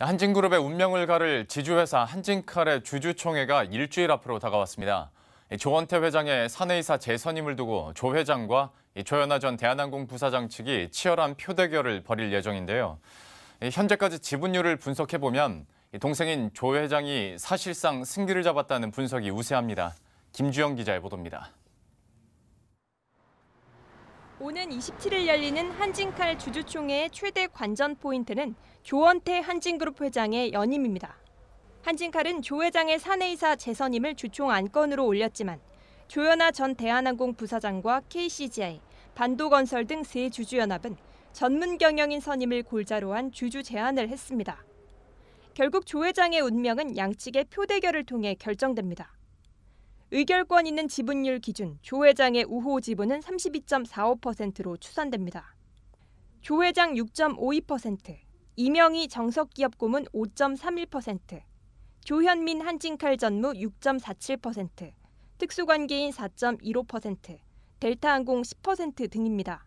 한진그룹의 운명을 가를 지주회사 한진칼의 주주총회가 일주일 앞으로 다가왔습니다. 조원태 회장의 사내이사 재선임을 두고 조 회장과 조현아 전 대한항공 부사장 측이 치열한 표대결을 벌일 예정인데요. 현재까지 지분율을 분석해보면 동생인 조 회장이 사실상 승기를 잡았다는 분석이 우세합니다. 김주영 기자의 보도입니다. 오는 27일 열리는 한진칼 주주총회의 최대 관전 포인트는 조원태 한진그룹 회장의 연임입니다. 한진칼은 조 회장의 사내이사 재선임을 주총 안건으로 올렸지만 조현아 전 대한항공 부사장과 KCGI, 반도건설 등 세 주주연합은 전문 경영인 선임을 골자로 한 주주 제안을 했습니다. 결국 조 회장의 운명은 양측의 표대결을 통해 결정됩니다. 의결권 있는 지분율 기준 조 회장의 우호 지분은 32.45%로 추산됩니다. 조 회장 6.52%, 이명희 정석기업고문 5.31%, 조현민 한진칼 전무 6.47%, 특수관계인 4.15%, 델타항공 10% 등입니다.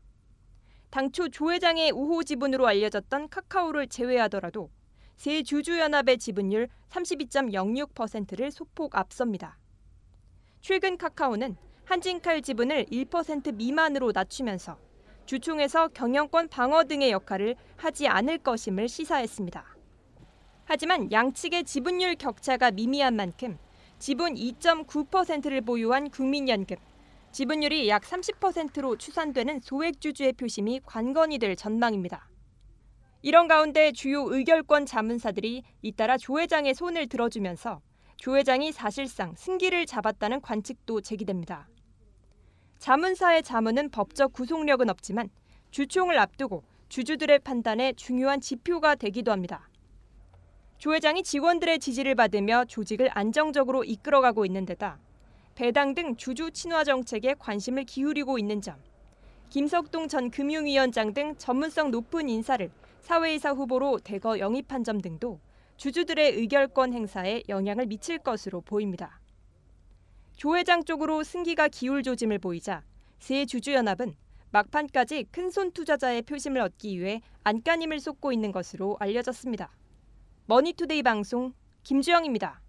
당초 조 회장의 우호 지분으로 알려졌던 카카오를 제외하더라도 세 주주연합의 지분율 32.06%를 소폭 앞섭니다. 최근 카카오는 한진칼 지분을 1% 미만으로 낮추면서 주총에서 경영권 방어 등의 역할을 하지 않을 것임을 시사했습니다. 하지만 양측의 지분율 격차가 미미한 만큼 지분 2.9%를 보유한 국민연금, 지분율이 약 30%로 추산되는 소액주주의 표심이 관건이 될 전망입니다. 이런 가운데 주요 의결권 자문사들이 잇따라 조 회장의 손을 들어주면서 교회장이 사실상 승기를 잡았다는 관측도 제기됩니다. 자문사의 자문은 법적 구속력은 없지만 주총을 앞두고 주주들의 판단에 중요한 지표가 되기도 합니다. 조 회장이 직원들의 지지를 받으며 조직을 안정적으로 이끌어가고 있는 데다 배당 등 주주 친화 정책에 관심을 기울이고 있는 점, 김석동 전 금융위원장 등 전문성 높은 인사를 사회이사 후보로 대거 영입한 점 등도 주주들의 의결권 행사에 영향을 미칠 것으로 보입니다. 조회장 쪽으로 승기가 기울 조짐을 보이자 새 주주연합은 막판까지 큰손 투자자의 표심을 얻기 위해 안간힘을 쏟고 있는 것으로 알려졌습니다. 머니투데이 방송 김주영입니다.